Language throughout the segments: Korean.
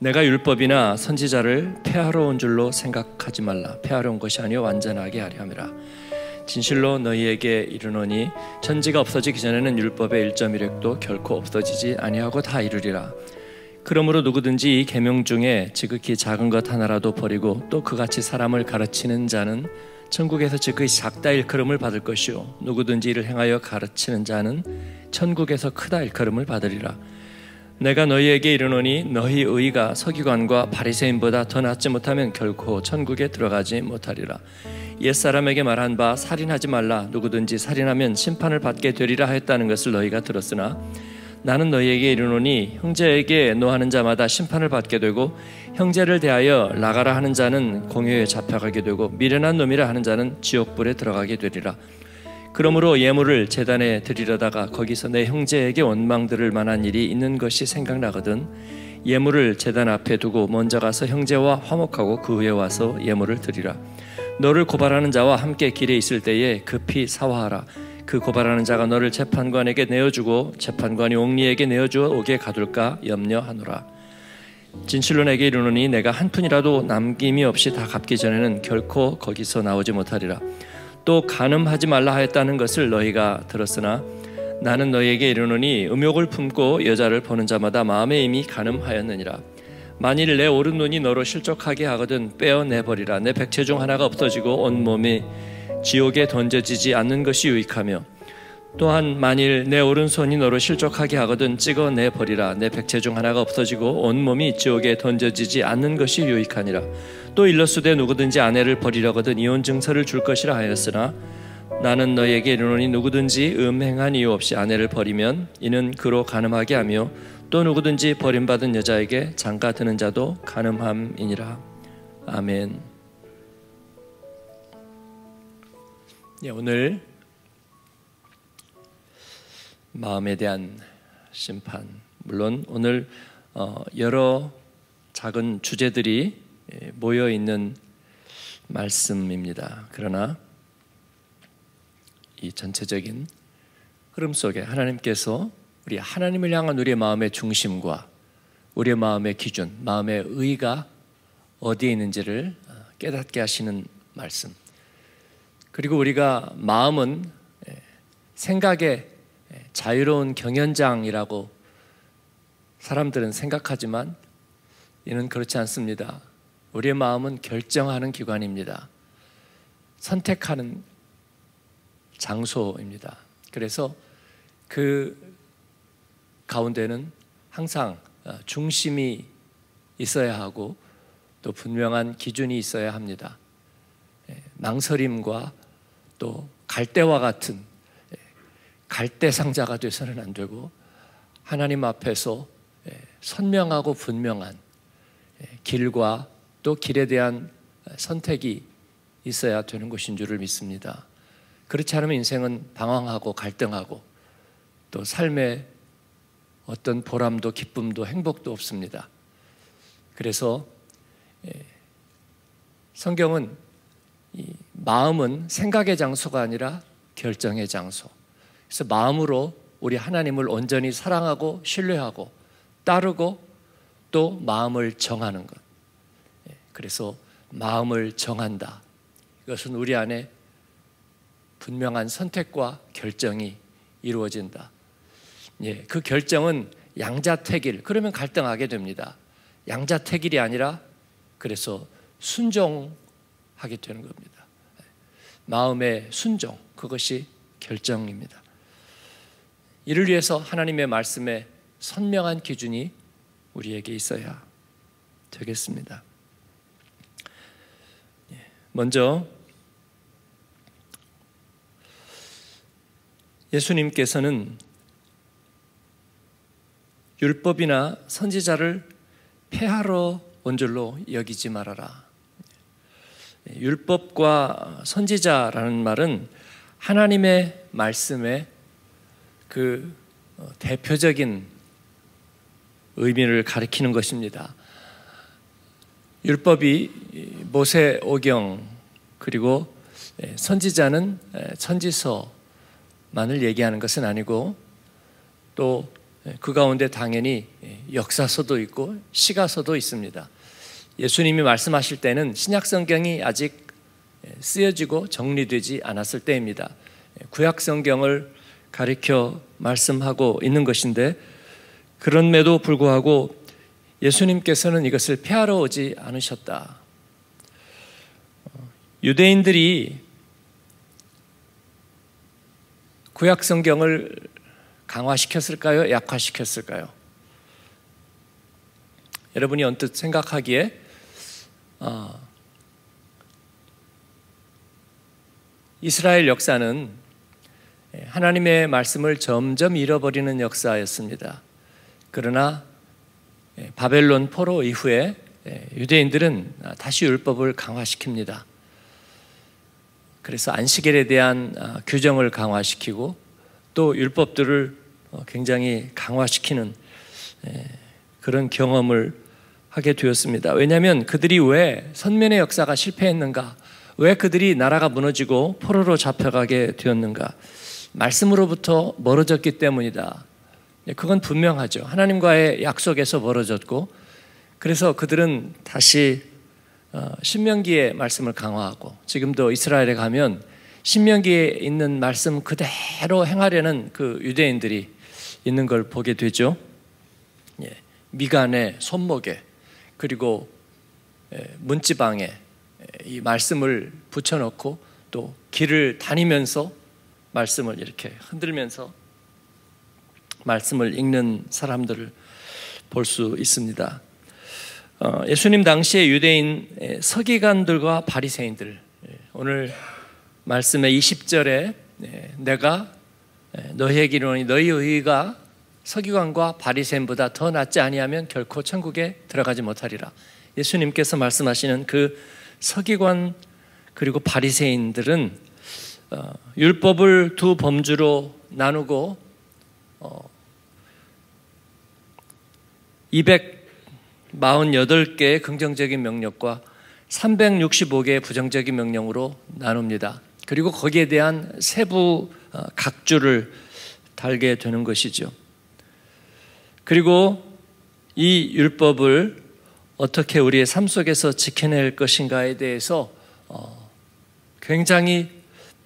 내가 율법이나 선지자를 폐하러 온 줄로 생각하지 말라. 폐하러 온 것이 아니요 완전하게 하려 함이라. 진실로 너희에게 이르노니 천지가 없어지기 전에는 율법의 1.1획도 결코 없어지지 아니하고 다 이루리라. 그러므로 누구든지 이 계명 중에 지극히 작은 것 하나라도 버리고 또 그같이 사람을 가르치는 자는 천국에서 즉의 작다 일컬음을 받을 것이요 누구든지 이를 행하여 가르치는 자는 천국에서 크다 일컬음을 받으리라. 내가 너희에게 이르노니 너희 의가 서기관과 바리새인보다 더 낫지 못하면 결코 천국에 들어가지 못하리라. 옛사람에게 말한 바 살인하지 말라 누구든지 살인하면 심판을 받게 되리라 하였다는 것을 너희가 들었으나 나는 너희에게 이르노니 형제에게 노하는 자마다 심판을 받게 되고 형제를 대하여 나가라 하는 자는 공회에 잡혀가게 되고 미련한 놈이라 하는 자는 지옥불에 들어가게 되리라. 그러므로 예물을 제단에 드리려다가 거기서 내 형제에게 원망 들을 만한 일이 있는 것이 생각나거든 예물을 제단 앞에 두고 먼저 가서 형제와 화목하고 그 후에 와서 예물을 드리라 너를 고발하는 자와 함께 길에 있을 때에 급히 사화하라 그 고발하는 자가 너를 재판관에게 내어주고 재판관이 옥리에게 내어주어 옥에 가둘까 염려하노라 진실로 내게 이르노니 내가 한 푼이라도 남김이 없이 다 갚기 전에는 결코 거기서 나오지 못하리라. 또 간음하지 말라 하였다는 것을 너희가 들었으나 나는 너희에게 이르노니 음욕을 품고 여자를 보는 자마다 마음에 이미 간음하였느니라 만일 내 오른 눈이 너로 실족하게 하거든 빼어내버리라 내 백체 중 하나가 없어지고 온몸이 지옥에 던져지지 않는 것이 유익하며 또한 만일 내 오른손이 너를 실족하게 하거든 찍어내 버리라 내 백체 중 하나가 없어지고 온몸이 지옥에 던져지지 않는 것이 유익하니라 또 일러수되 누구든지 아내를 버리려거든 이혼 증서를 줄 것이라 하였으나 나는 너에게 이르노니 누구든지 음행한 이유 없이 아내를 버리면 이는 그로 간음하게 하며 또 누구든지 버림받은 여자에게 장가 드는 자도 간음함이니라 아멘 예, 오늘 마음에 대한 심판. 물론 오늘 어, 여러 작은 주제들이 예, 모여 있는 말씀입니다. 그러나 이 전체적인 흐름 속에 하나님께서 우리 하나님을 향한 우리의 마음의 중심과 우리의 마음의 기준, 마음의 의가 어디에 있는지를 어, 깨닫게 하시는 말씀. 그리고 우리가 마음은 예, 생각의 자유로운 경연장이라고 사람들은 생각하지만 이는 그렇지 않습니다. 우리의 마음은 결정하는 기관입니다. 선택하는 장소입니다. 그래서 그 가운데는 항상 어, 중심이 있어야 하고 또 분명한 기준이 있어야 합니다. 예, 망설임과 또 갈대와 같은 갈대 상자가 돼서는 안 되고 하나님 앞에서 예, 선명하고 분명한 예, 길과 또 길에 대한 선택이 있어야 되는 것인 줄을 믿습니다. 그렇지 않으면 인생은 방황하고 갈등하고 또 삶의 어떤 보람도 기쁨도 행복도 없습니다. 그래서 예, 성경은 마음은 생각의 장소가 아니라 결정의 장소. 그래서 마음으로 우리 하나님을 온전히 사랑하고 신뢰하고 따르고 또 마음을 정하는 것. 예, 그래서 마음을 정한다. 이것은 우리 안에 분명한 선택과 결정이 이루어진다. 예, 그 결정은 양자택일. 그러면 갈등하게 됩니다. 양자택일이 아니라 그래서 순종하게 되는 겁니다. 예, 마음의 순종 그것이 결정입니다. 이를 위해서 하나님의 말씀에 선명한 기준이 우리에게 있어야 되겠습니다. 예, 먼저 예수님께서는 율법이나 선지자를 폐하러 온 줄로 여기지 말아라. 예, 율법과 선지자라는 말은 하나님의 말씀에 그 어, 대표적인 의미를 가리키는 것입니다. 율법이 모세 오경 그리고 예, 선지자는 예, 선지서만을 얘기하는 것은 아니고 또그 예, 가운데 당연히 역사서도 있고 시가서도 있습니다. 예수님이 말씀하실 때는 신약 성경이 아직 쓰여지고 정리되지 않았을 때입니다. 구약 성경을 가리켜 말씀하고 있는 것인데 그런데도 불구하고 예수님께서는 이것을 폐하러 오지 않으셨다. 유대인들이 구약 성경을 강화시켰을까요? 약화시켰을까요? 여러분이 언뜻 생각하기에 어, 이스라엘 역사는 예, 하나님의 말씀을 점점 잃어버리는 역사였습니다. 그러나 예, 바벨론 포로 이후에 예, 유대인들은 다시 율법을 강화시킵니다. 그래서 안식일에 대한 아, 규정을 강화시키고 또 율법들을 어, 굉장히 강화시키는 그런 경험을 하게 되었습니다. 왜냐하면 그들이 왜 선면의 역사가 실패했는가? 왜 그들이 나라가 무너지고 포로로 잡혀가게 되었는가? 말씀으로부터 멀어졌기 때문이다. 예, 그건 분명하죠. 하나님과의 약속에서 멀어졌고, 그래서 그들은 다시 어, 신명기의 말씀을 강화하고, 지금도 이스라엘에 가면 신명기에 있는 말씀 그대로 행하려는 그 유대인들이 있는 걸 보게 되죠. 예, 미간에, 손목에, 그리고 예, 문지방에 이 말씀을 붙여넣고 또 길을 다니면서 말씀을 이렇게 흔들면서 말씀을 읽는 사람들을 볼 수 있습니다. 어, 예수님 당시의 유대인 서기관들과 바리새인들 예, 오늘 말씀의 20절에 예, 내가 예, 너희에게로니 너희 의가 서기관과 바리새인보다 더 낫지 아니하면 결코 천국에 들어가지 못하리라. 예수님께서 말씀하시는 그 서기관 그리고 바리새인들은 어, 율법을 두 범주로 나누고 어, 248개의 긍정적인 명령과 365개의 부정적인 명령으로 나눕니다. 그리고 거기에 대한 세부 어, 각주를 달게 되는 것이죠. 그리고 이 율법을 어떻게 우리의 삶 속에서 지켜낼 것인가에 대해서 어, 굉장히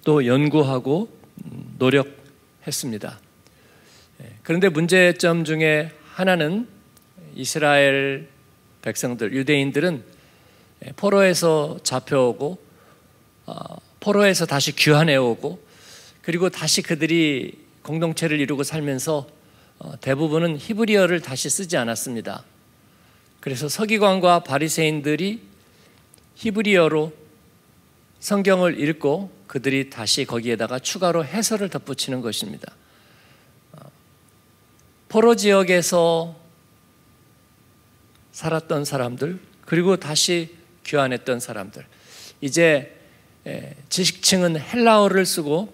또 연구하고 음, 노력했습니다. 예, 그런데 문제점 중에 하나는 이스라엘 백성들, 유대인들은 예, 포로에서 잡혀오고 어, 포로에서 다시 귀환해오고 그리고 다시 그들이 공동체를 이루고 살면서 어, 대부분은 히브리어를 다시 쓰지 않았습니다. 그래서 서기관과 바리새인들이 히브리어로 성경을 읽고 그들이 다시 거기에다가 추가로 해설을 덧붙이는 것입니다. 포로 지역에서 살았던 사람들, 그리고 다시 귀환했던 사람들. 이제 지식층은 헬라어를 쓰고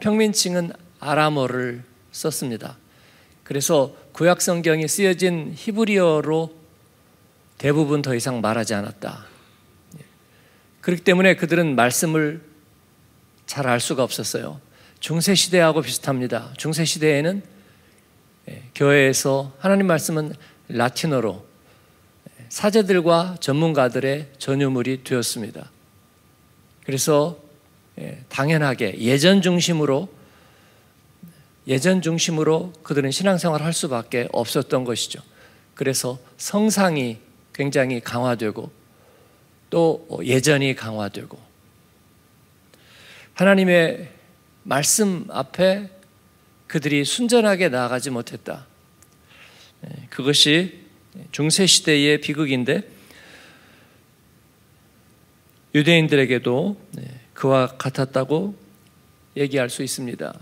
평민층은 아람어를 썼습니다. 그래서 구약 성경이 쓰여진 히브리어로 대부분 더 이상 말하지 않았다. 예. 그렇기 때문에 그들은 말씀을 잘알 수가 없었어요. 중세 시대하고 비슷합니다. 중세 시대에는 예, 교회에서 하나님 말씀은 라틴어로 예, 사제들과 전문가들의 전유물이 되었습니다. 그래서 예, 당연하게 예전 중심으로 예전 중심으로 그들은 신앙생활을 할 수밖에 없었던 것이죠. 그래서 성상이 굉장히 강화되고 또 예전이 강화되고 하나님의 말씀 앞에 그들이 순전하게 나아가지 못했다. 예, 그것이 중세 시대의 비극인데 유대인들에게도 예, 그와 같았다고 얘기할 수 있습니다.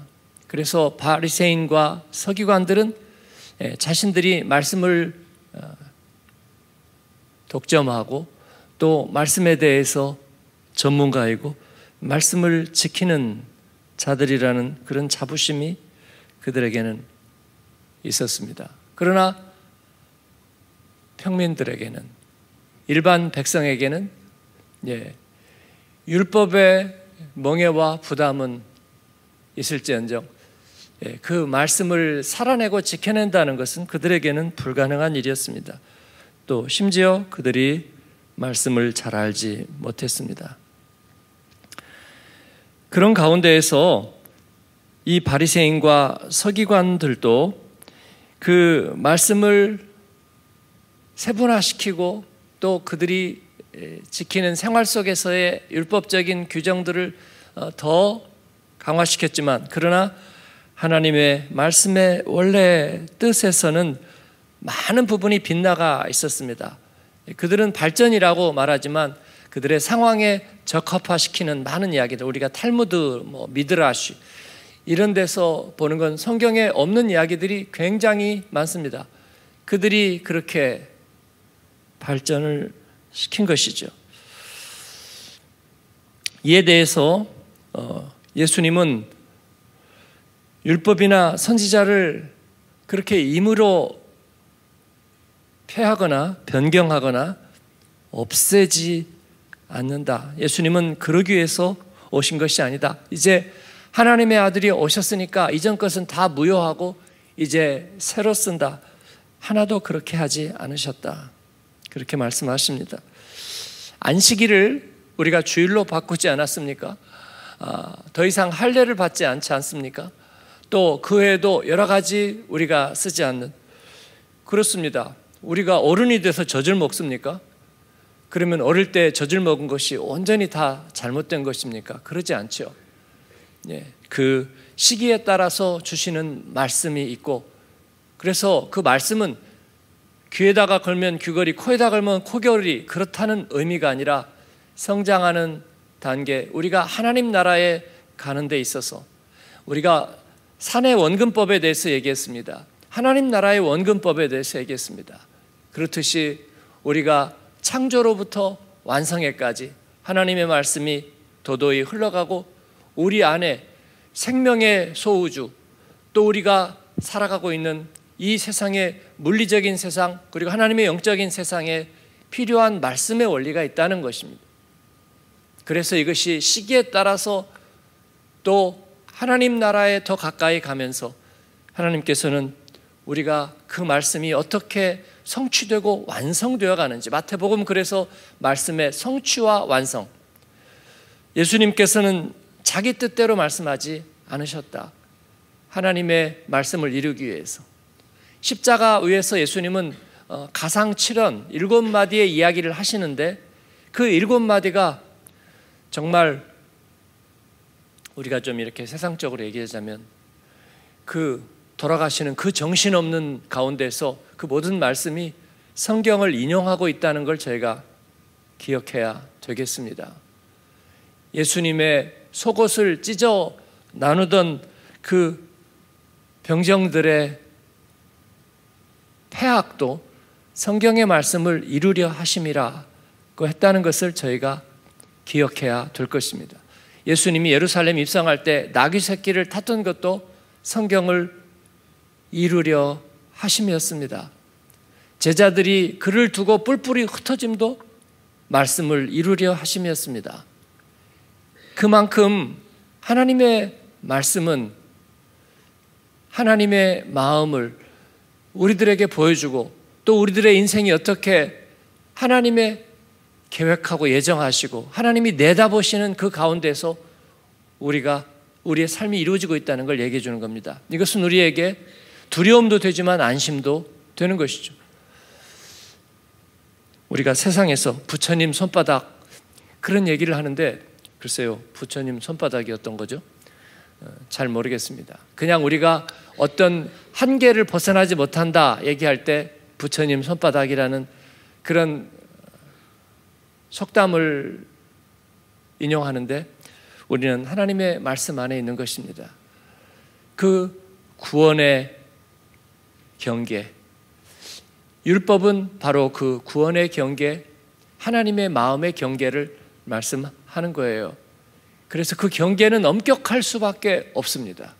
그래서 바리새인과 서기관들은 예, 자신들이 말씀을 어, 독점하고 또 말씀에 대해서 전문가이고 말씀을 지키는 자들이라는 그런 자부심이 그들에게는 있었습니다. 그러나 평민들에게는 일반 백성에게는 예, 율법의 멍해와 부담은 있을지언정 예, 그 말씀을 살아내고 지켜낸다는 것은 그들에게는 불가능한 일이었습니다. 또 심지어 그들이 말씀을 잘 알지 못했습니다. 그런 가운데에서 이 바리새인과 서기관들도 그 말씀을 세분화시키고 또 그들이 지키는 생활 속에서의 율법적인 규정들을 어, 더 강화시켰지만 그러나 하나님의 말씀의 원래 뜻에서는 많은 부분이 빗나가 있었습니다. 그들은 발전이라고 말하지만 그들의 상황에 적합화시키는 많은 이야기들 우리가 탈무드, 뭐 미드라시 이런 데서 보는 건 성경에 없는 이야기들이 굉장히 많습니다. 그들이 그렇게 발전을 시킨 것이죠. 이에 대해서 어, 예수님은 율법이나 선지자를 그렇게 임으로 폐하거나 변경하거나 없애지 않는다. 예수님은 그러기 위해서 오신 것이 아니다. 이제 하나님의 아들이 오셨으니까 이전 것은 다 무효하고 이제 새로 쓴다. 하나도 그렇게 하지 않으셨다. 그렇게 말씀하십니다. 안식일을 우리가 주일로 바꾸지 않았습니까? 아, 더 이상 할례를 받지 않지 않습니까? 또 그 외에도 여러 가지 우리가 쓰지 않는 그렇습니다. 우리가 어른이 돼서 젖을 먹습니까? 그러면 어릴 때 젖을 먹은 것이 온전히 다 잘못된 것입니까? 그러지 않죠. 예, 그 시기에 따라서 주시는 말씀이 있고, 그래서 그 말씀은 귀에다가 걸면 귀걸이, 코에다 걸면 코결이 그렇다는 의미가 아니라 성장하는 단계, 우리가 하나님 나라에 가는 데 있어서 우리가 산의 원근법에 대해서 얘기했습니다. 하나님 나라의 원근법에 대해서 얘기했습니다. 그렇듯이 우리가 창조로부터 완성에까지 하나님의 말씀이 도도히 흘러가고 우리 안에 생명의 소우주 또 우리가 살아가고 있는 이 세상의 물리적인 세상 그리고 하나님의 영적인 세상에 필요한 말씀의 원리가 있다는 것입니다. 그래서 이것이 시기에 따라서 또 하나님 나라에 더 가까이 가면서 하나님께서는 우리가 그 말씀이 어떻게 성취되고 완성되어 가는지 마태복음 그래서 말씀의 성취와 완성 예수님께서는 자기 뜻대로 말씀하지 않으셨다. 하나님의 말씀을 이루기 위해서 십자가 위에서 예수님은 어, 가상 칠언 일곱 마디의 이야기를 하시는데 그 일곱 마디가 정말 우리가 좀 이렇게 세상적으로 얘기하자면 그 돌아가시는 그 정신없는 가운데서 그 모든 말씀이 성경을 인용하고 있다는 걸 저희가 기억해야 되겠습니다. 예수님의 속옷을 찢어 나누던 그 병정들의 폐악도 성경의 말씀을 이루려 하심이라고 그 했다는 것을 저희가 기억해야 될 것입니다. 예수님이 예루살렘 입성할 때 나귀 새끼를 탔던 것도 성경을 이루려 하심이었습니다. 제자들이 그를 두고 뿔뿔이 흩어짐도 말씀을 이루려 하심이었습니다. 그만큼 하나님의 말씀은 하나님의 마음을 우리들에게 보여주고 또 우리들의 인생이 어떻게 하나님의 계획하고 예정하시고 하나님이 내다보시는 그 가운데서 우리가 우리의 삶이 이루어지고 있다는 걸 얘기해 주는 겁니다. 이것은 우리에게 두려움도 되지만 안심도 되는 것이죠. 우리가 세상에서 부처님 손바닥 그런 얘기를 하는데 글쎄요, 부처님 손바닥이었던 거죠. 어, 잘 모르겠습니다. 그냥 우리가 어떤 한계를 벗어나지 못한다 얘기할 때 부처님 손바닥이라는 그런 속담을 인용하는데 우리는 하나님의 말씀 안에 있는 것입니다. 그 구원의 경계. 율법은 바로 그 구원의 경계, 하나님의 마음의 경계를 말씀하는 거예요. 그래서 그 경계는 엄격할 수밖에 없습니다.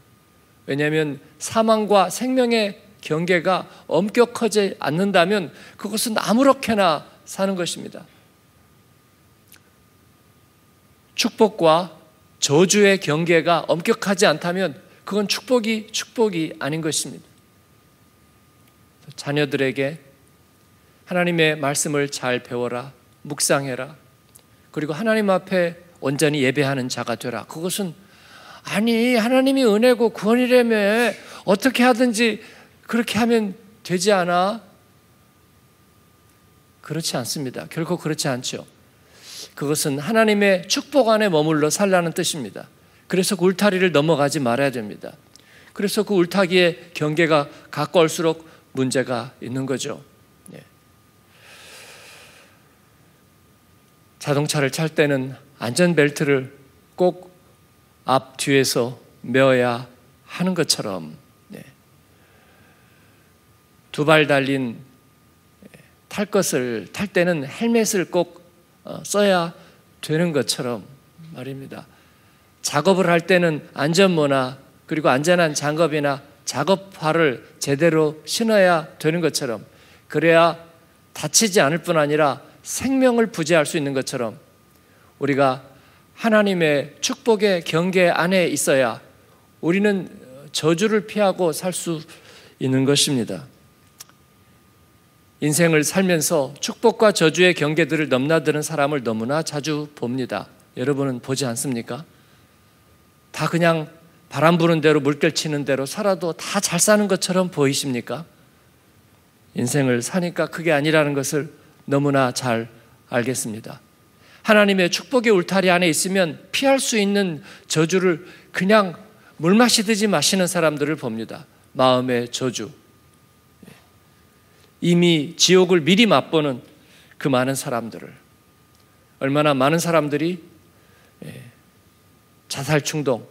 왜냐하면 사망과 생명의 경계가 엄격하지 않는다면 그것은 아무렇게나 사는 것입니다. 축복과 저주의 경계가 엄격하지 않다면 그건 축복이 축복이 아닌 것입니다. 자녀들에게 하나님의 말씀을 잘 배워라, 묵상해라. 그리고 하나님 앞에 온전히 예배하는 자가 되라. 그것은 아니 하나님이 은혜고 구원이라며 어떻게 하든지 그렇게 하면 되지 않아? 그렇지 않습니다. 결코 그렇지 않죠. 그것은 하나님의 축복 안에 머물러 살라는 뜻입니다. 그래서 그 울타리를 넘어가지 말아야 됩니다. 그래서 그 울타기의 경계가 가까울수록 문제가 있는 거죠. 예. 자동차를 찰 때는 안전벨트를 꼭 앞, 뒤에서 메어야 하는 것처럼 예. 두발 달린 예, 탈 것을 탈 때는 헬멧을 꼭 어, 써야 되는 것처럼 말입니다. 작업을 할 때는 안전모나 그리고 안전한 장갑이나 작업화를 제대로 신어야 되는 것처럼 그래야 다치지 않을 뿐 아니라 생명을 부재할 수 있는 것처럼 우리가 하나님의 축복의 경계 안에 있어야 우리는 저주를 피하고 살 수 있는 것입니다. 인생을 살면서 축복과 저주의 경계들을 넘나드는 사람을 너무나 자주 봅니다. 여러분은 보지 않습니까? 다 그냥 바람 부는 대로 물결 치는 대로 살아도 다 잘 사는 것처럼 보이십니까? 인생을 사니까 그게 아니라는 것을 너무나 잘 알겠습니다. 하나님의 축복의 울타리 안에 있으면 피할 수 있는 저주를 그냥 물 마시듯이 마시는 사람들을 봅니다. 마음의 저주. 이미 지옥을 미리 맛보는 그 많은 사람들을. 얼마나 많은 사람들이 예, 자살 충동,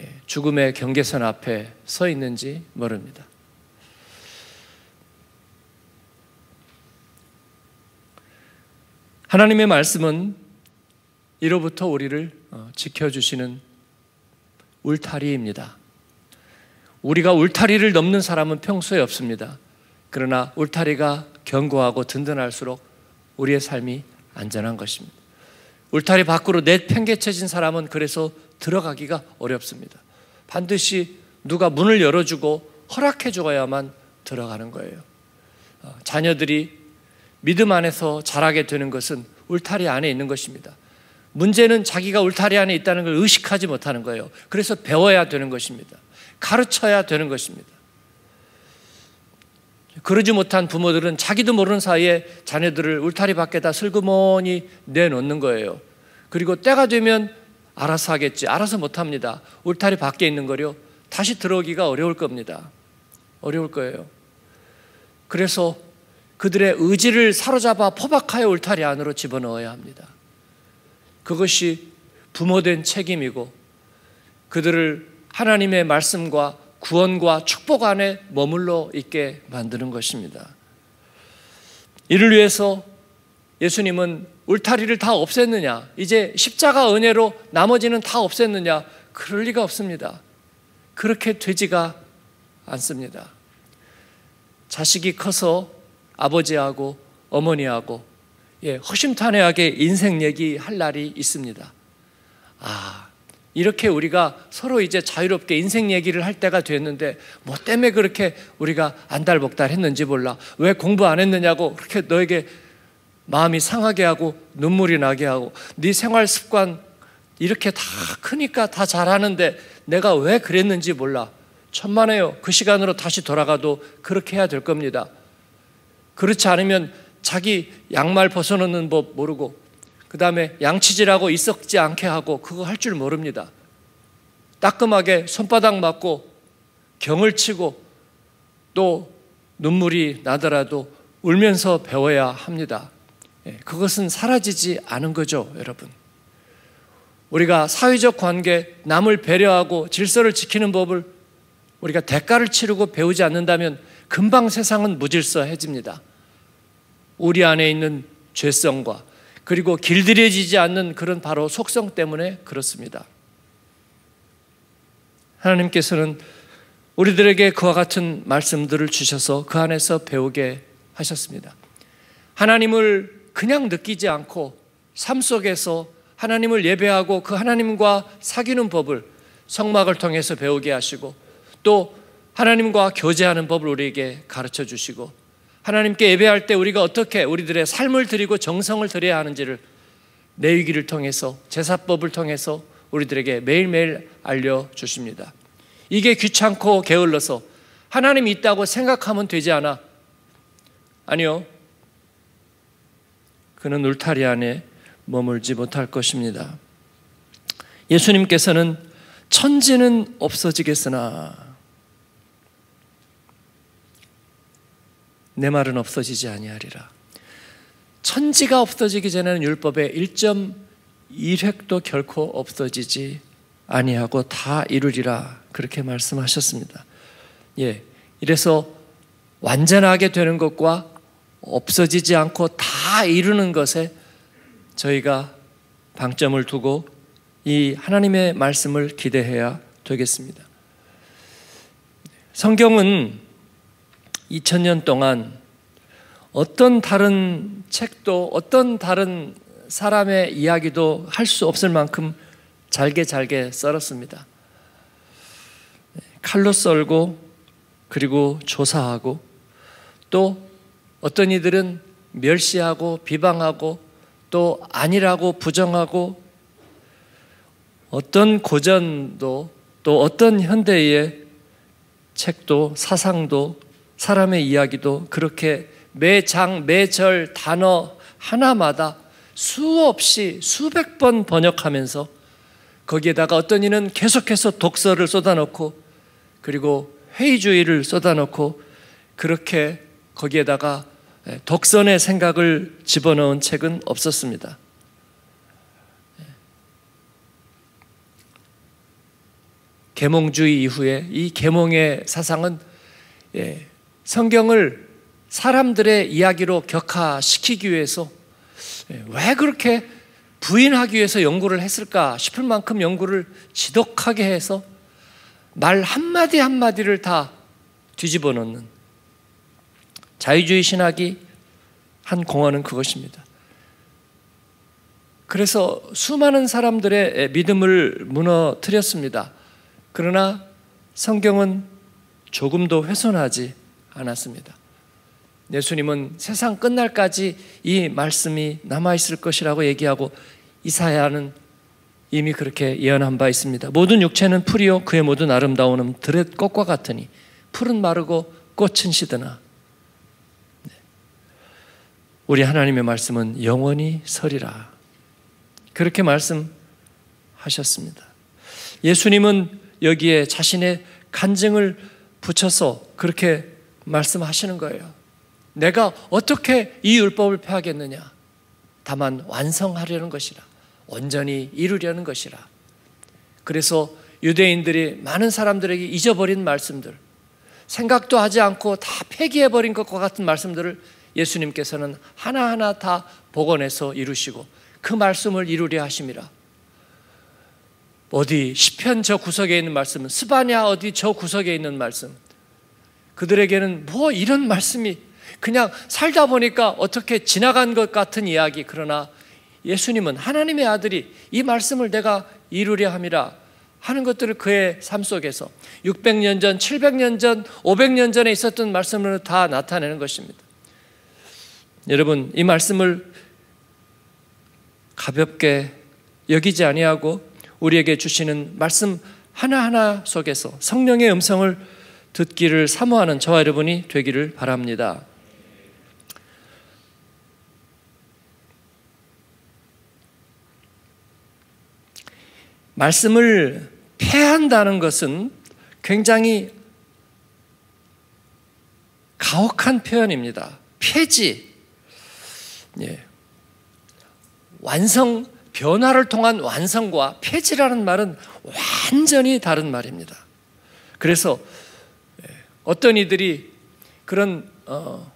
예, 죽음의 경계선 앞에 서 있는지 모릅니다. 하나님의 말씀은 이로부터 우리를 어, 지켜주시는 울타리입니다. 우리가 울타리를 넘는 사람은 평소에 없습니다. 그러나 울타리가 견고하고 든든할수록 우리의 삶이 안전한 것입니다. 울타리 밖으로 내 팽개쳐진 사람은 그래서 들어가기가 어렵습니다. 반드시 누가 문을 열어주고 허락해 주어야만 들어가는 거예요. 어, 자녀들이 믿음 안에서 자라게 되는 것은 울타리 안에 있는 것입니다. 문제는 자기가 울타리 안에 있다는 걸 의식하지 못하는 거예요. 그래서 배워야 되는 것입니다. 가르쳐야 되는 것입니다. 그러지 못한 부모들은 자기도 모르는 사이에 자녀들을 울타리 밖에다 슬그머니 내놓는 거예요. 그리고 때가 되면 알아서 하겠지. 알아서 못합니다. 울타리 밖에 있는 거요. 다시 들어오기가 어려울 겁니다. 어려울 거예요. 그래서 그들의 의지를 사로잡아 포박하여 울타리 안으로 집어넣어야 합니다. 그것이 부모된 책임이고 그들을 하나님의 말씀과 구원과 축복 안에 머물러 있게 만드는 것입니다. 이를 위해서 예수님은 울타리를 다 없앴느냐? 이제 십자가 은혜로 나머지는 다 없앴느냐? 그럴 리가 없습니다. 그렇게 되지가 않습니다. 자식이 커서 아버지하고 어머니하고 예, 허심탄회하게 인생 얘기할 날이 있습니다. 아, 이렇게 우리가 서로 이제 자유롭게 인생 얘기를 할 때가 됐는데 뭐 때문에 그렇게 우리가 안달복달 했는지 몰라. 왜 공부 안 했느냐고 그렇게 너에게 마음이 상하게 하고 눈물이 나게 하고 네 생활 습관 이렇게 다 크니까 다 잘하는데 내가 왜 그랬는지 몰라. 천만에요. 그 시간으로 다시 돌아가도 그렇게 해야 될 겁니다. 그렇지 않으면 자기 양말 벗어놓는 법 모르고 그 다음에 양치질하고 있었지 않게 하고 그거 할 줄 모릅니다. 따끔하게 손바닥 맞고 경을 치고 또 눈물이 나더라도 울면서 배워야 합니다. 예, 그것은 사라지지 않은 거죠, 여러분. 우리가 사회적 관계, 남을 배려하고 질서를 지키는 법을 우리가 대가를 치르고 배우지 않는다면 금방 세상은 무질서해집니다. 우리 안에 있는 죄성과 그리고 길들여지지 않는 그런 바로 속성 때문에 그렇습니다. 하나님께서는 우리들에게 그와 같은 말씀들을 주셔서 그 안에서 배우게 하셨습니다. 하나님을 그냥 느끼지 않고 삶 속에서 하나님을 예배하고 그 하나님과 사귀는 법을 성막을 통해서 배우게 하시고 또 하나님과 교제하는 법을 우리에게 가르쳐 주시고 하나님께 예배할 때 우리가 어떻게 우리들의 삶을 드리고 정성을 드려야 하는지를 내위기를 통해서 제사법을 통해서 우리들에게 매일매일 알려 주십니다. 이게 귀찮고 게을러서 하나님 있다고 생각하면 되지 않아. 아니요. 그는 울타리 안에 머물지 못할 것입니다. 예수님께서는 천지는 없어지겠으나 내 말은 없어지지 아니하리라. 천지가 없어지기 전에는 율법의 1.1획도 결코 없어지지 아니하고 다 이루리라 그렇게 말씀하셨습니다. 예. 이래서 완전하게 되는 것과 없어지지 않고 다 이루는 것에 저희가 방점을 두고 이 하나님의 말씀을 기대해야 되겠습니다. 성경은 2000년 동안 어떤 다른 책도 어떤 다른 사람의 이야기도 할 수 없을 만큼 잘게 잘게 썰었습니다. 칼로 썰고 그리고 조사하고 또 어떤 이들은 멸시하고 비방하고 또 아니라고 부정하고 어떤 고전도 또 어떤 현대의 책도 사상도 사람의 이야기도 그렇게 매 장, 매절 단어 하나마다 수없이 수백 번 번역하면서 거기에다가 어떤 이는 계속해서 독서를 쏟아놓고 그리고 회의주의를 쏟아놓고 그렇게 거기에다가 독선의 예, 생각을 집어넣은 책은 없었습니다. 예. 계몽주의 이후에 이 계몽의 사상은 예, 성경을 사람들의 이야기로 격화시키기 위해서 왜 그렇게 부인하기 위해서 연구를 했을까 싶을 만큼 연구를 지독하게 해서 말 한마디 한마디를 다 뒤집어 놓는 자유주의 신학이 한 공헌은 그것입니다. 그래서 수많은 사람들의 믿음을 무너뜨렸습니다. 그러나 성경은 조금도 훼손하지 않았습니다. 예수님은 세상 끝날까지 이 말씀이 남아있을 것이라고 얘기하고 이사야는 이미 그렇게 예언한 바 있습니다. 모든 육체는 풀이요 그의 모든 아름다움은 들의 꽃과 같으니 풀은 마르고 꽃은 시드나 우리 하나님의 말씀은 영원히 서리라. 그렇게 말씀하셨습니다. 예수님은 여기에 자신의 간증을 붙여서 그렇게 말씀하시는 거예요. 내가 어떻게 이 율법을 폐하겠느냐? 다만 완성하려는 것이라. 온전히 이루려는 것이라. 그래서 유대인들이 많은 사람들에게 잊어버린 말씀들, 생각도 하지 않고 다 폐기해버린 것과 같은 말씀들을 예수님께서는 하나하나 다 복원해서 이루시고 그 말씀을 이루려 하십이라 어디 시편 저 구석에 있는 말씀, 스바냐 어디 저 구석에 있는 말씀. 그들에게는 뭐 이런 말씀이 그냥 살다 보니까 어떻게 지나간 것 같은 이야기. 그러나 예수님은 하나님의 아들이 이 말씀을 내가 이루려 함이라 하는 것들을 그의 삶 속에서 600년 전, 700년 전, 500년 전에 있었던 말씀으다 나타내는 것입니다. 여러분 이 말씀을 가볍게 여기지 아니하고 우리에게 주시는 말씀 하나하나 속에서 성령의 음성을 듣기를 사모하는 저와 여러분이 되기를 바랍니다. 말씀을 패한다는 것은 굉장히 가혹한 표현입니다. 폐지, 예. 완성 변화를 통한 완성과 폐지라는 말은 완전히 다른 말입니다. 그래서 예, 어떤 이들이 그런 어,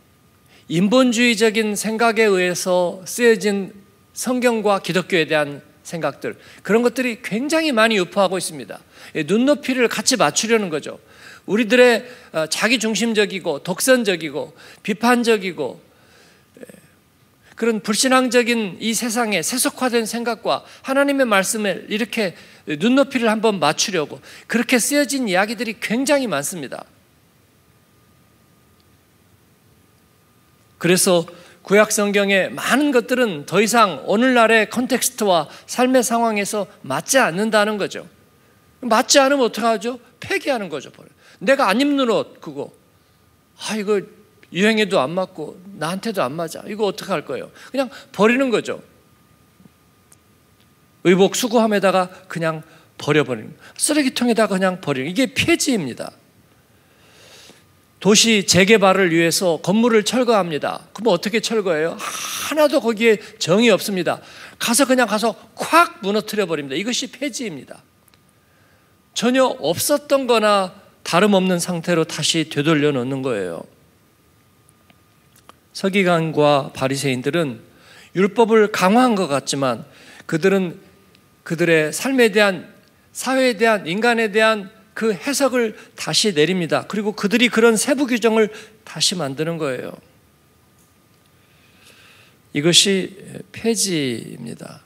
인본주의적인 생각에 의해서 쓰여진 성경과 기독교에 대한 생각들 그런 것들이 굉장히 많이 유포하고 있습니다. 예, 눈높이를 같이 맞추려는 거죠. 우리들의 어, 자기 중심적이고 독선적이고 비판적이고 그런 불신앙적인 이 세상에 세속화된 생각과 하나님의 말씀을 이렇게 눈높이를 한번 맞추려고 그렇게 쓰여진 이야기들이 굉장히 많습니다. 그래서 구약 성경의 많은 것들은 더 이상 오늘날의 컨텍스트와 삶의 상황에서 맞지 않는다는 거죠. 맞지 않으면 어떡하죠? 폐기하는 거죠. 내가 안 입는 옷 그거. 아 이거 유행에도 안 맞고 나한테도 안 맞아. 이거 어떻게 할 거예요? 그냥 버리는 거죠. 의복 수거함에다가 그냥 버려버리는 쓰레기통에다가 그냥 버리는 이게 폐지입니다. 도시 재개발을 위해서 건물을 철거합니다. 그럼 어떻게 철거해요? 하나도 거기에 정이 없습니다. 가서 그냥 가서 콱 무너뜨려 버립니다. 이것이 폐지입니다. 전혀 없었던 거나 다름없는 상태로 다시 되돌려 놓는 거예요. 서기관과 바리새인들은 율법을 강화한 것 같지만 그들은 그들의 삶에 대한 사회에 대한 인간에 대한 그 해석을 다시 내립니다. 그리고 그들이 그런 세부 규정을 다시 만드는 거예요. 이것이 폐지입니다.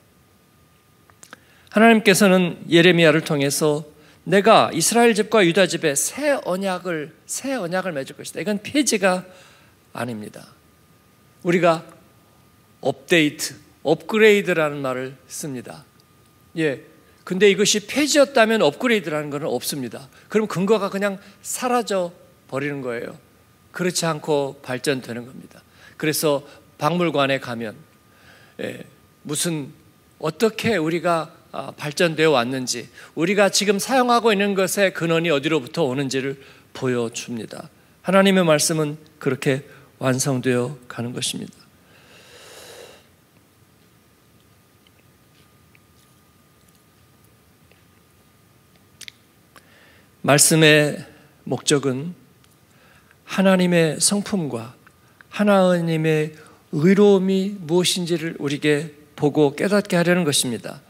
하나님께서는 예레미야를 통해서 내가 이스라엘 집과 유다 집에 새 언약을 새 언약을 맺을 것이다. 이건 폐지가 아닙니다. 우리가 업데이트, 업그레이드라는 말을 씁니다. 예. 근데 이것이 폐지였다면 업그레이드라는 것은 없습니다. 그럼 근거가 그냥 사라져 버리는 거예요. 그렇지 않고 발전되는 겁니다. 그래서 박물관에 가면 예, 무슨 어떻게 우리가 아, 발전되어 왔는지 우리가 지금 사용하고 있는 것의 근원이 어디로부터 오는지를 보여줍니다. 하나님의 말씀은 그렇게 완성되어 가는 것입니다. 말씀의 목적은 하나님의 성품과 하나님의 의로움이 무엇인지를 우리에게 보고 깨닫게 하려는 것입니다.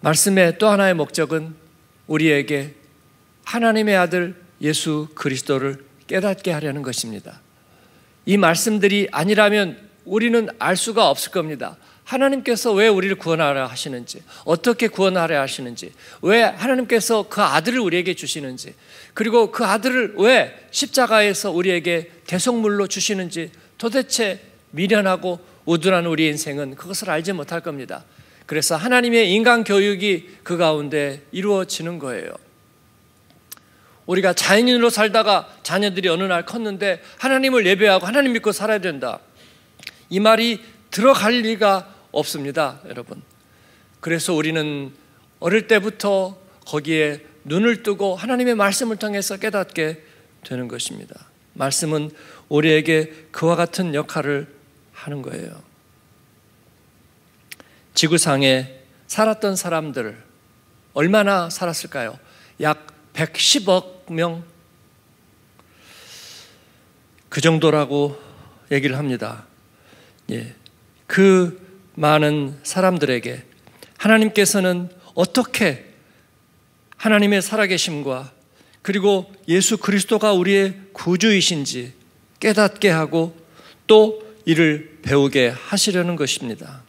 말씀의 또 하나의 목적은 우리에게 하나님의 아들 예수 그리스도를 깨닫게 하려는 것입니다. 이 말씀들이 아니라면 우리는 알 수가 없을 겁니다. 하나님께서 왜 우리를 구원하라 하시는지, 어떻게 구원하라 하시는지, 왜 하나님께서 그 아들을 우리에게 주시는지, 그리고 그 아들을 왜 십자가에서 우리에게 대속물로 주시는지 도대체 미련하고 우둔한 우리 인생은 그것을 알지 못할 겁니다. 그래서 하나님의 인간 교육이 그 가운데 이루어지는 거예요. 우리가 자연인으로 살다가 자녀들이 어느 날 컸는데 하나님을 예배하고 하나님 믿고 살아야 된다. 이 말이 들어갈 리가 없습니다, 여러분. 그래서 우리는 어릴 때부터 거기에 눈을 뜨고 하나님의 말씀을 통해서 깨닫게 되는 것입니다. 말씀은 우리에게 그와 같은 역할을 하는 거예요. 지구상에 살았던 사람들 얼마나 살았을까요? 약 110억 혁명 그 정도라고 얘기를 합니다. 예. 그 많은 사람들에게 하나님께서는 어떻게 하나님의 살아계심과 그리고 예수 그리스도가 우리의 구주이신지 깨닫게 하고 또 이를 배우게 하시려는 것입니다.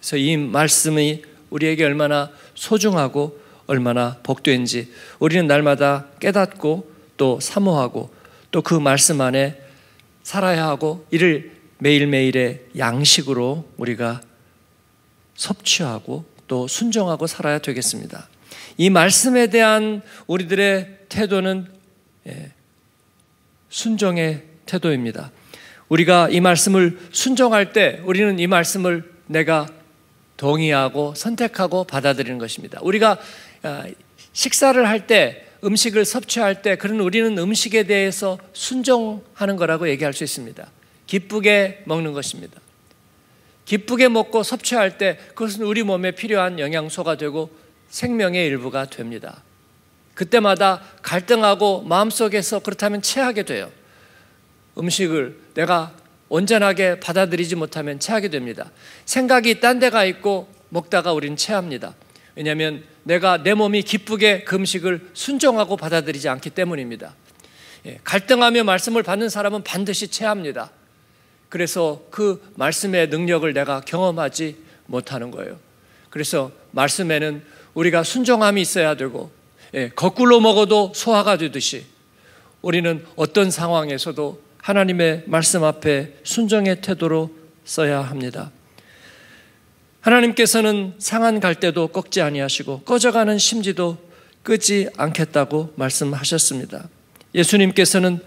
그래서 이 말씀이 우리에게 얼마나 소중하고 얼마나 복된지 우리는 날마다 깨닫고 또 사모하고 또 그 말씀 안에 살아야 하고 이를 매일매일의 양식으로 우리가 섭취하고 또 순종하고 살아야 되겠습니다. 이 말씀에 대한 우리들의 태도는 예, 순종의 태도입니다. 우리가 이 말씀을 순종할 때 우리는 이 말씀을 내가 동의하고 선택하고 받아들이는 것입니다. 우리가 어, 식사를 할 때 음식을 섭취할 때 그런 우리는 음식에 대해서 순종하는 거라고 얘기할 수 있습니다. 기쁘게 먹는 것입니다. 기쁘게 먹고 섭취할 때 그것은 우리 몸에 필요한 영양소가 되고 생명의 일부가 됩니다. 그때마다 갈등하고 마음속에서 그렇다면 체하게 돼요. 음식을 내가 온전하게 받아들이지 못하면 체하게 됩니다. 생각이 딴 데가 있고 먹다가 우린 체합니다. 왜냐하면 내가 내 몸이 기쁘게 금식을 순종하고 받아들이지 않기 때문입니다. 예, 갈등하며 말씀을 받는 사람은 반드시 체합니다. 그래서 그 말씀의 능력을 내가 경험하지 못하는 거예요. 그래서 말씀에는 우리가 순종함이 있어야 되고 예, 거꾸로 먹어도 소화가 되듯이 우리는 어떤 상황에서도 하나님의 말씀 앞에 순종의 태도로 써야 합니다. 하나님께서는 상한 갈대도 꺾지 아니하시고 꺼져가는 심지도 끄지 않겠다고 말씀하셨습니다. 예수님께서는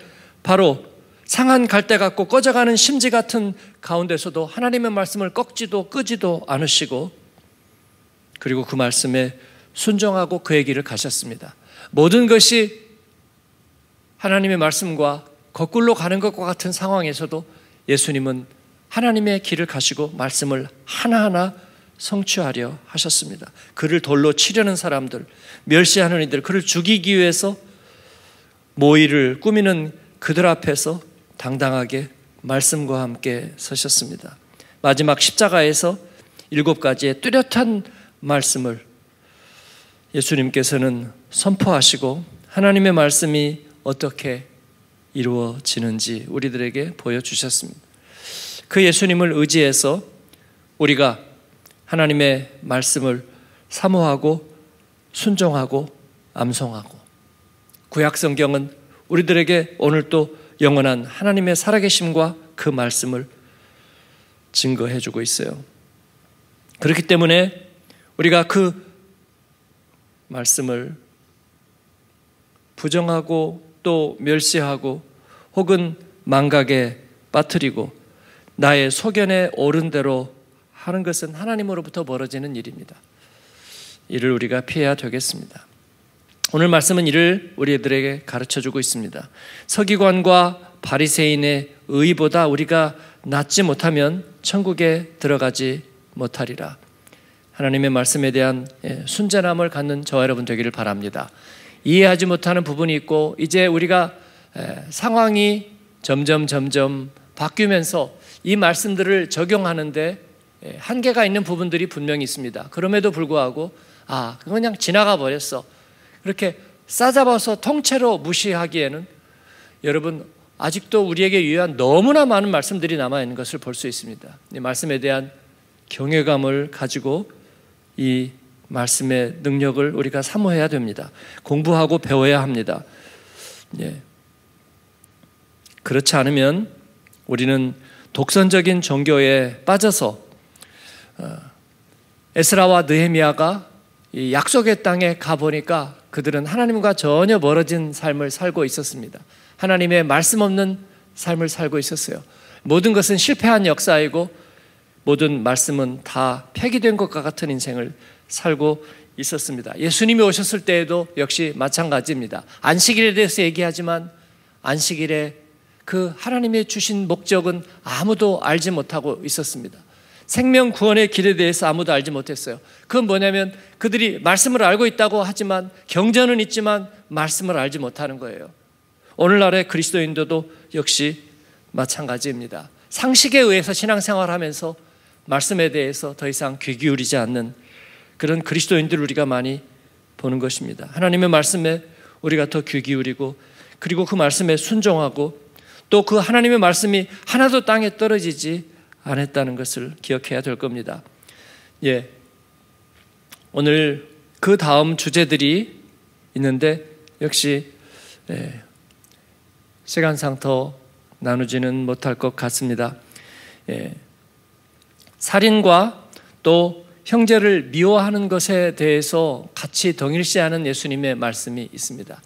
바로 상한 갈대 같고 꺼져가는 심지 같은 가운데서도 하나님의 말씀을 꺾지도 끄지도 않으시고 그리고 그 말씀에 순종하고 그의 길을 가셨습니다. 모든 것이 하나님의 말씀과 거꾸로 가는 것과 같은 상황에서도 예수님은 하나님의 길을 가시고 말씀을 하나하나 성취하려 하셨습니다. 그를 돌로 치려는 사람들, 멸시하는 이들, 그를 죽이기 위해서 모의를 꾸미는 그들 앞에서 당당하게 말씀과 함께 서셨습니다. 마지막 십자가에서 일곱 가지의 뚜렷한 말씀을 예수님께서는 선포하시고 하나님의 말씀이 어떻게 이루어지는지 우리들에게 보여주셨습니다. 그 예수님을 의지해서 우리가 하나님의 말씀을 사모하고 순종하고 암송하고 구약 성경은 우리들에게 오늘도 영원한 하나님의 살아계심과 그 말씀을 증거해 주고 있어요. 그렇기 때문에 우리가 그 말씀을 부정하고 또 멸시하고 혹은 망각에 빠뜨리고 나의 소견에 옳은 대로 하는 것은 하나님으로부터 벌어지는 일입니다. 이를 우리가 피해야 되겠습니다. 오늘 말씀은 이를 우리들에게 가르쳐 주고 있습니다. 서기관과 바리새인의 의보다 우리가 낫지 못하면 천국에 들어가지 못하리라. 하나님의 말씀에 대한 예, 순전함을 갖는 저와 여러분 되기를 바랍니다. 이해하지 못하는 부분이 있고 이제 우리가 예, 상황이 점점 점점 바뀌면서 이 말씀들을 적용하는데 예, 한계가 있는 부분들이 분명히 있습니다. 그럼에도 불구하고 아, 그냥 지나가 버렸어. 그렇게 싸잡아서 통째로 무시하기에는 여러분 아직도 우리에게 유효한 너무나 많은 말씀들이 남아 있는 것을 볼 수 있습니다. 이 말씀에 대한 경외감을 가지고 이 말씀의 능력을 우리가 사모해야 됩니다. 공부하고 배워야 합니다. 예. 그렇지 않으면 우리는 독선적인 종교에 빠져서 어, 에스라와 느헤미아가 약속의 땅에 가보니까 그들은 하나님과 전혀 멀어진 삶을 살고 있었습니다. 하나님의 말씀 없는 삶을 살고 있었어요. 모든 것은 실패한 역사이고 모든 말씀은 다 폐기된 것과 같은 인생을 살고 있었습니다. 예수님이 오셨을 때에도 역시 마찬가지입니다. 안식일에 대해서 얘기하지만 안식일에 그 하나님의 주신 목적은 아무도 알지 못하고 있었습니다. 생명 구원의 길에 대해서 아무도 알지 못했어요. 그건 뭐냐면 그들이 말씀을 알고 있다고 하지만 경전은 있지만 말씀을 알지 못하는 거예요. 오늘날의 그리스도인들도 역시 마찬가지입니다. 상식에 의해서 신앙생활 하면서 말씀에 대해서 더 이상 귀 기울이지 않는 그런 그리스도인들을 우리가 많이 보는 것입니다. 하나님의 말씀에 우리가 더 귀 기울이고 그리고 그 말씀에 순종하고 또그 하나님의 말씀이 하나도 땅에 떨어지지 않았다는 것을 기억해야 될 겁니다. 예. 오늘 그 다음 주제들이 있는데 역시 예, 시간상 더 나누지는 못할 것 같습니다. 예, 살인과 또 형제를 미워하는 것에 대해서 같이 동일시하는 예수님의 말씀이 있습니다.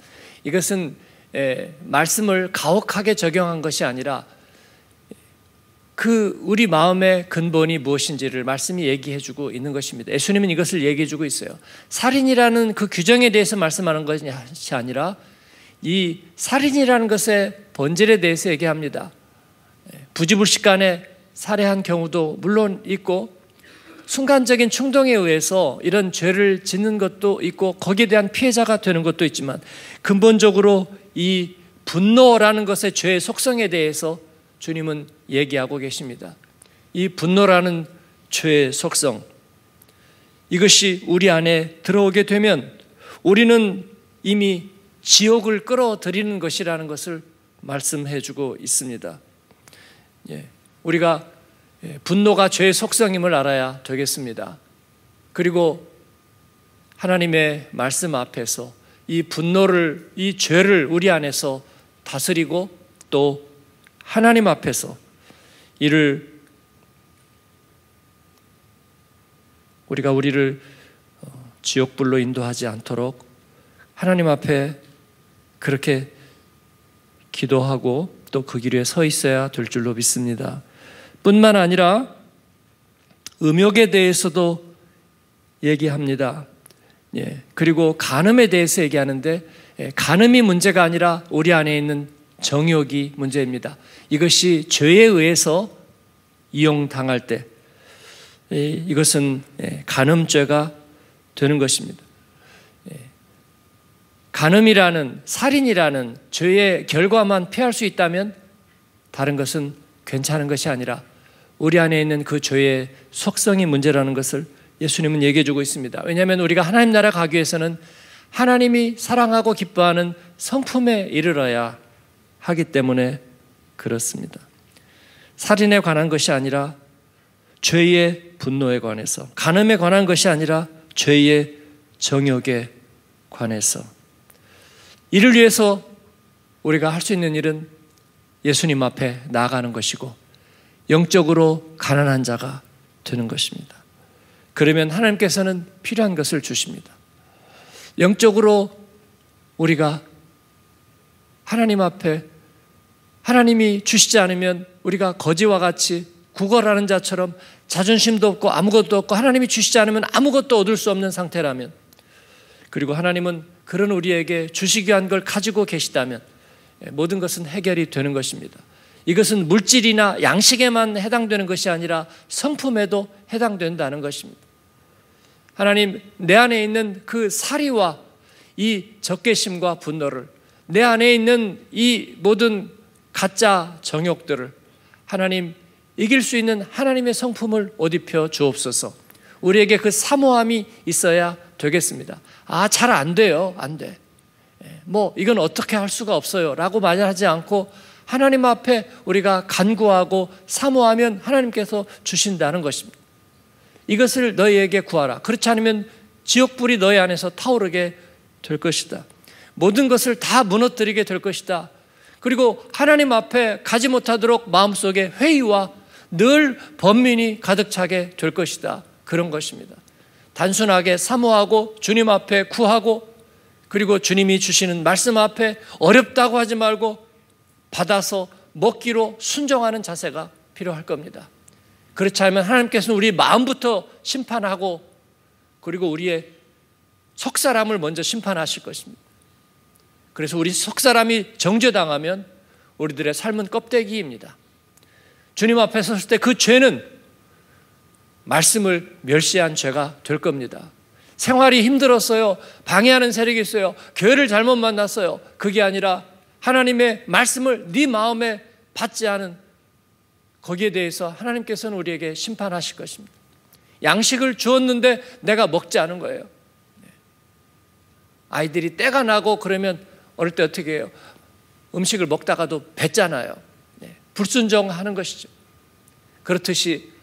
이것은 예, 말씀을 가혹하게 적용한 것이 아니라 그 우리 마음의 근본이 무엇인지를 말씀이 얘기해주고 있는 것입니다. 예수님은 이것을 얘기해주고 있어요. 살인이라는 그 규정에 대해서 말씀하는 것이 아니라 이 살인이라는 것의 본질에 대해서 얘기합니다. 예, 부지불식간에 살해한 경우도 물론 있고 순간적인 충동에 의해서 이런 죄를 짓는 것도 있고 거기에 대한 피해자가 되는 것도 있지만 근본적으로 이 분노라는 것의 죄의 속성에 대해서 주님은 얘기하고 계십니다. 이 분노라는 죄의 속성. 이것이 우리 안에 들어오게 되면 우리는 이미 지옥을 끌어들이는 것이라는 것을 말씀해 주고 있습니다. 예, 우리가 예, 분노가 죄의 속성임을 알아야 되겠습니다. 그리고 하나님의 말씀 앞에서 이 분노를, 이 죄를 우리 안에서 다스리고 또 하나님 앞에서 이를 우리가 우리를 어, 지옥불로 인도하지 않도록 하나님 앞에 그렇게 기도하고 또 그 길에 서 있어야 될 줄로 믿습니다. 뿐만 아니라 음욕에 대해서도 얘기합니다. 예, 그리고 간음에 대해서 얘기하는데 예, 간음이 문제가 아니라 우리 안에 있는 정욕이 문제입니다. 이것이 죄에 의해서 이용당할 때 예, 이것은 간음죄가 되는 것입니다. 예, 간음이라는 살인이라는 죄의 결과만 피할 수 있다면 다른 것은 괜찮은 것이 아니라 우리 안에 있는 그 죄의 속성이 문제라는 것을 예수님은 얘기해주고 있습니다. 왜냐하면 우리가 하나님 나라 가기 위해서는 하나님이 사랑하고 기뻐하는 성품에 이르러야 하기 때문에 그렇습니다. 살인에 관한 것이 아니라 죄의 분노에 관해서, 간음에 관한 것이 아니라 죄의 정욕에 관해서. 이를 위해서 우리가 할 수 있는 일은 예수님 앞에 나아가는 것이고, 영적으로 가난한 자가 되는 것입니다. 그러면 하나님께서는 필요한 것을 주십니다. 영적으로 우리가 하나님 앞에 하나님이 주시지 않으면 우리가 거지와 같이 구걸하는 자처럼 자존심도 없고 아무것도 없고 하나님이 주시지 않으면 아무것도 얻을 수 없는 상태라면 그리고 하나님은 그런 우리에게 주시기 한 걸 가지고 계시다면 예, 모든 것은 해결이 되는 것입니다. 이것은 물질이나 양식에만 해당되는 것이 아니라 성품에도 해당된다는 것입니다. 하나님 내 안에 있는 그 사리와 이 적개심과 분노를 내 안에 있는 이 모든 가짜 정욕들을 하나님 이길 수 있는 하나님의 성품을 옷 입혀 주옵소서. 우리에게 그 사모함이 있어야 되겠습니다. 아, 잘 안 돼요. 안 돼. 예, 뭐, 이건 어떻게 할 수가 없어요. 라고 말하지 않고 하나님 앞에 우리가 간구하고 사모하면 하나님께서 주신다는 것입니다. 이것을 너희에게 구하라. 그렇지 않으면 지옥불이 너희 안에서 타오르게 될 것이다. 모든 것을 다 무너뜨리게 될 것이다. 그리고 하나님 앞에 가지 못하도록 마음속에 회의와 늘 번민이 가득 차게 될 것이다. 그런 것입니다. 단순하게 사모하고 주님 앞에 구하고 그리고 주님이 주시는 말씀 앞에 어렵다고 하지 말고 받아서 먹기로 순종하는 자세가 필요할 겁니다. 그렇지 않으면 하나님께서는 우리 마음부터 심판하고 그리고 우리의 속사람을 먼저 심판하실 것입니다. 그래서 우리 속사람이 정죄당하면 우리들의 삶은 껍데기입니다. 주님 앞에 섰을 때 그 죄는 말씀을 멸시한 죄가 될 겁니다. 생활이 힘들었어요. 방해하는 세력이 있어요. 교회를 잘못 만났어요. 그게 아니라 하나님의 말씀을 네 마음에 받지 않은 거기에 대해서 하나님께서는 우리에게 심판하실 것입니다. 양식을 주었는데 내가 먹지 않은 거예요. 네. 아이들이 때가 나고 그러면 어릴 때 어떻게 해요? 음식을 먹다가도 뱉잖아요. 네. 불순종하는 것이죠. 그렇듯이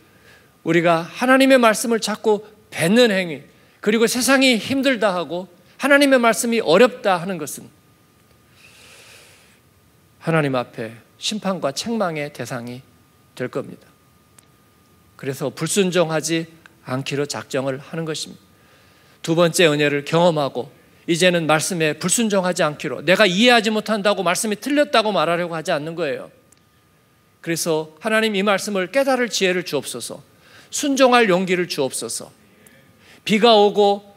우리가 하나님의 말씀을 자꾸 뱉는 행위, 그리고 세상이 힘들다 하고 하나님의 말씀이 어렵다 하는 것은 하나님 앞에 심판과 책망의 대상이 될 겁니다. 그래서 불순종하지 않기로 작정을 하는 것입니다. 두 번째 은혜를 경험하고 이제는 말씀에 불순종하지 않기로 내가 이해하지 못한다고 말씀이 틀렸다고 말하려고 하지 않는 거예요. 그래서 하나님 이 말씀을 깨달을 지혜를 주옵소서. 순종할 용기를 주옵소서. 비가 오고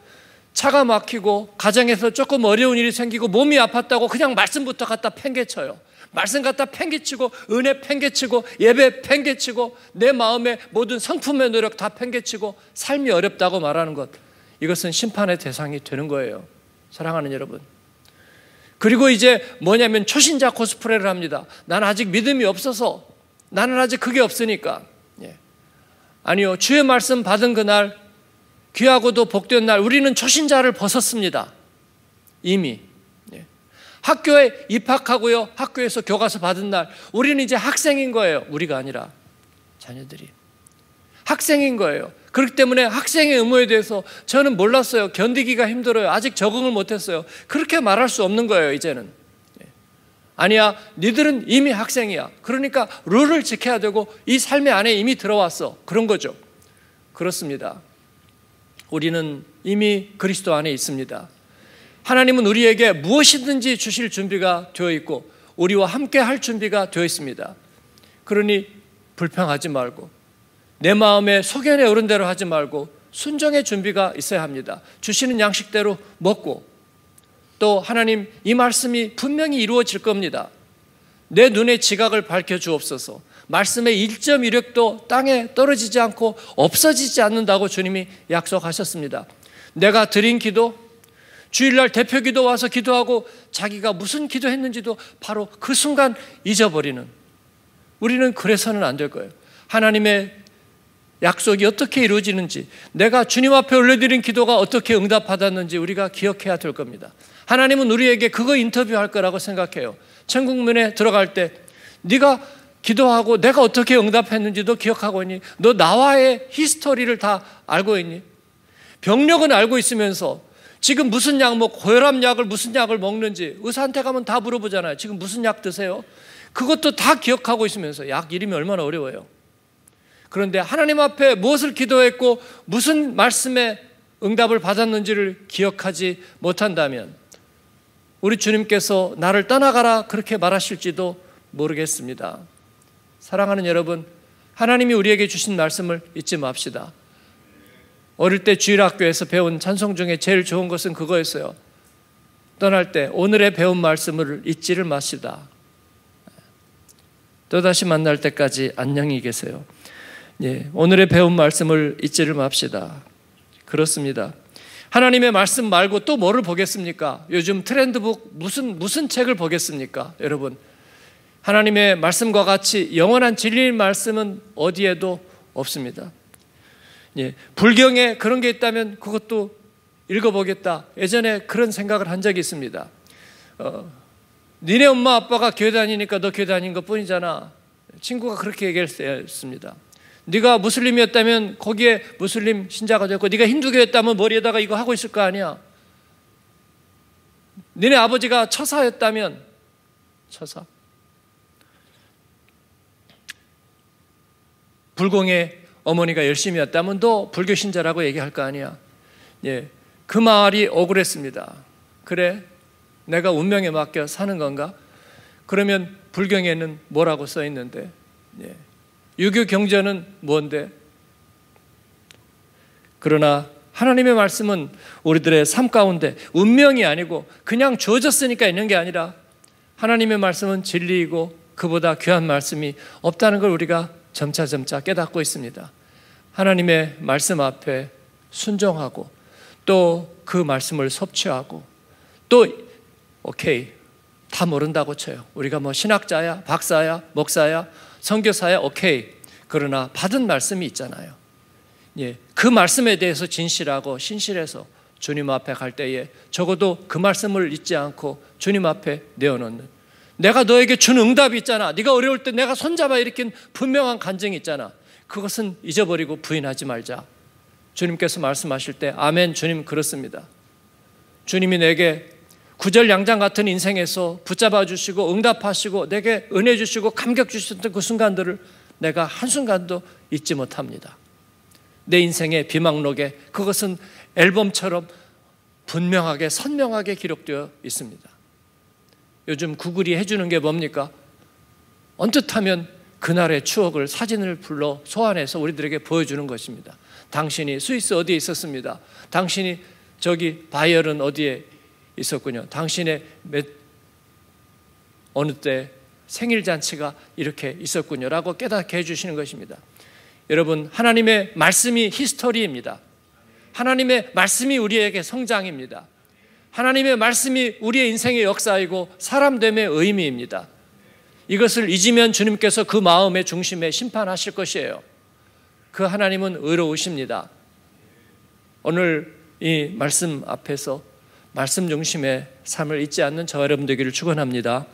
차가 막히고 가정에서 조금 어려운 일이 생기고 몸이 아팠다고 그냥 말씀부터 갖다 팽개쳐요. 말씀 갖다 팽개치고 은혜 팽개치고 예배 팽개치고 내 마음의 모든 성품의 노력 다 팽개치고 삶이 어렵다고 말하는 것 이것은 심판의 대상이 되는 거예요. 사랑하는 여러분. 그리고 이제 뭐냐면 초신자 코스프레를 합니다. 나 아직 믿음이 없어서 나는 아직 그게 없으니까. 예. 아니요. 주의 말씀 받은 그날 귀하고도 복된 날 우리는 초신자를 벗었습니다. 이미 예. 학교에 입학하고요. 학교에서 교과서 받은 날 우리는 이제 학생인 거예요. 우리가 아니라 자녀들이 학생인 거예요. 그렇기 때문에 학생의 의무에 대해서 저는 몰랐어요. 견디기가 힘들어요. 아직 적응을 못했어요. 그렇게 말할 수 없는 거예요. 이제는 예. 아니야. 니들은 이미 학생이야. 그러니까 룰을 지켜야 되고 이 삶의 안에 이미 들어왔어. 그런 거죠. 그렇습니다. 우리는 이미 그리스도 안에 있습니다. 하나님은 우리에게 무엇이든지 주실 준비가 되어 있고 우리와 함께 할 준비가 되어 있습니다. 그러니 불평하지 말고 내 마음에 소견에 오른 대로 하지 말고 순정의 준비가 있어야 합니다. 주시는 양식대로 먹고 또 하나님 이 말씀이 분명히 이루어질 겁니다. 내 눈의 지각을 밝혀 주옵소서. 말씀의 1.1획도 땅에 떨어지지 않고 없어지지 않는다고 주님이 약속하셨습니다. 내가 드린 기도, 주일날 대표 기도 와서 기도하고 자기가 무슨 기도했는지도 바로 그 순간 잊어버리는 우리는 그래서는 안 될 거예요. 하나님의 약속이 어떻게 이루어지는지, 내가 주님 앞에 올려드린 기도가 어떻게 응답받았는지 우리가 기억해야 될 겁니다. 하나님은 우리에게 그거 인터뷰할 거라고 생각해요. 천국문에 들어갈 때, 네가 기도하고 내가 어떻게 응답했는지도 기억하고 있니? 너 나와의 히스토리를 다 알고 있니? 병력은 알고 있으면서 지금 무슨 약 먹고 혈압 약을 무슨 약을 먹는지 의사한테 가면 다 물어보잖아요. 지금 무슨 약 드세요? 그것도 다 기억하고 있으면서 약 이름이 얼마나 어려워요. 그런데 하나님 앞에 무엇을 기도했고 무슨 말씀에 응답을 받았는지를 기억하지 못한다면 우리 주님께서 나를 떠나가라 그렇게 말하실지도 모르겠습니다. 사랑하는 여러분, 하나님이 우리에게 주신 말씀을 잊지 맙시다. 어릴 때 주일학교에서 배운 찬송 중에 제일 좋은 것은 그거였어요. 떠날 때 오늘의 배운 말씀을 잊지를 마시다. 또다시 만날 때까지 안녕히 계세요. 예, 오늘의 배운 말씀을 잊지를 맙시다. 그렇습니다. 하나님의 말씀 말고 또 뭐를 보겠습니까? 요즘 트렌드북 무슨 무슨 책을 보겠습니까? 여러분, 하나님의 말씀과 같이 영원한 진리의 말씀은 어디에도 없습니다. 예, 불경에 그런 게 있다면 그것도 읽어보겠다. 예전에 그런 생각을 한 적이 있습니다. 어, 니네 엄마 아빠가 교회 다니니까 너 교회 다닌 것 뿐이잖아. 친구가 그렇게 얘기했습니다. 네가 무슬림이었다면 거기에 무슬림 신자가 됐고 네가 힌두교였다면 머리에다가 이거 하고 있을 거 아니야. 니네 아버지가 처사였다면 처사. 불공의 어머니가 열심히 했다면 너 불교 신자라고 얘기할 거 아니야. 예, 그 말이 억울했습니다. 그래, 내가 운명에 맡겨 사는 건가? 그러면 불경에는 뭐라고 써 있는데? 예, 유교 경전은 뭔데? 그러나 하나님의 말씀은 우리들의 삶 가운데 운명이 아니고 그냥 주어졌으니까 있는 게 아니라 하나님의 말씀은 진리이고 그보다 귀한 말씀이 없다는 걸 우리가 점차 점차 깨닫고 있습니다. 하나님의 말씀 앞에 순종하고 또 그 말씀을 섭취하고 또 오케이 다 모른다고 쳐요. 우리가 뭐 신학자야, 박사야, 목사야, 선교사야 오케이. 그러나 받은 말씀이 있잖아요. 예, 그 말씀에 대해서 진실하고 신실해서 주님 앞에 갈 때에 적어도 그 말씀을 잊지 않고 주님 앞에 내어놓는 내가 너에게 준 응답이 있잖아. 네가 어려울 때 내가 손잡아 일으킨 분명한 간증이 있잖아. 그것은 잊어버리고 부인하지 말자. 주님께서 말씀하실 때 아멘 주님 그렇습니다. 주님이 내게 구절양장 같은 인생에서 붙잡아 주시고 응답하시고 내게 은혜 주시고 감격 주셨던 그 순간들을 내가 한순간도 잊지 못합니다. 내 인생의 비망록에 그것은 앨범처럼 분명하게 선명하게 기록되어 있습니다. 요즘 구글이 해주는 게 뭡니까? 언뜻하면 그날의 추억을 사진을 불러 소환해서 우리들에게 보여주는 것입니다. 당신이 스위스 어디에 있었습니다. 당신이 저기 바이얼은 어디에 있었군요. 당신의 몇, 어느 때 생일 잔치가 이렇게 있었군요라고 깨닫게 해주시는 것입니다. 여러분 하나님의 말씀이 히스토리입니다. 하나님의 말씀이 우리에게 성장입니다. 하나님의 말씀이 우리의 인생의 역사이고 사람됨의 의미입니다. 이것을 잊으면 주님께서 그 마음의 중심에 심판하실 것이에요. 그 하나님은 의로우십니다. 오늘 이 말씀 앞에서 말씀 중심의 삶을 잊지 않는 저 여러분 되기를 축원합니다.